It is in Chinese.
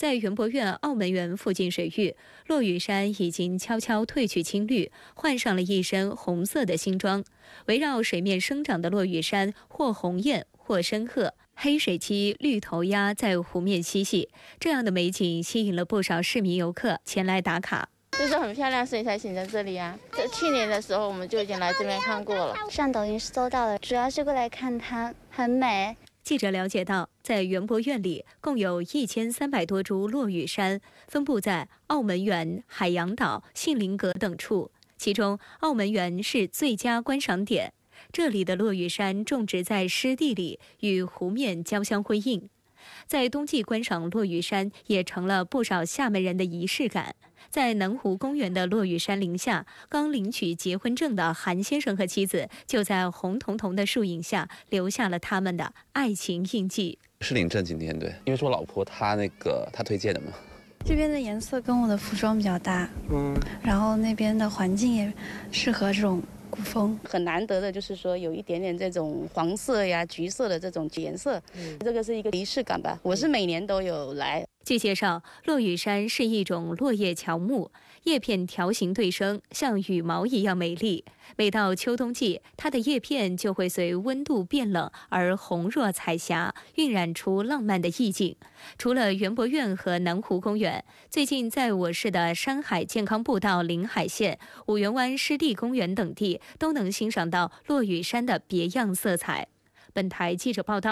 在园博院澳门园附近水域，落羽杉已经悄悄褪去青绿，换上了一身红色的新装。围绕水面生长的落羽杉或红艳，或深褐，黑水鸡、绿头鸭在湖面嬉戏，这样的美景吸引了不少市民游客前来打卡。这是很漂亮，所以才选择这里呀。在去年的时候，我们就已经来这边看过了。上抖音搜到了，主要是过来看它很美。记者了解到，在园博院里共有一千三百多株落羽杉，分布在澳门园、海洋岛、杏林阁等处。其中，澳门园是最佳观赏点。这里的落羽杉种植在湿地里，与湖面交相辉映。在冬季观赏落羽山也成了不少厦门人的仪式感。在南湖公园的落羽山林下，刚领取结婚证的韩先生和妻子就在红彤彤的树影下留下了他们的爱情印记。是领证今天对，因为是我老婆她那个她推荐的嘛。这边的颜色跟我的服装比较搭，嗯，然后那边的环境也适合这种。古风很难得的，就是说有一点点这种黄色呀、橘色的这种颜色，这个是一个仪式感吧。我是每年都有来。据介绍，落羽杉是一种落叶乔木，叶片条形对生，像羽毛一样美丽。每到秋冬季，它的叶片就会随温度变冷而红若彩霞，晕染出浪漫的意境。除了园博苑和南湖公园，最近在我市的山海健康步道、临海县五缘湾湿地公园等地，都能欣赏到落羽杉的别样色彩。本台记者报道。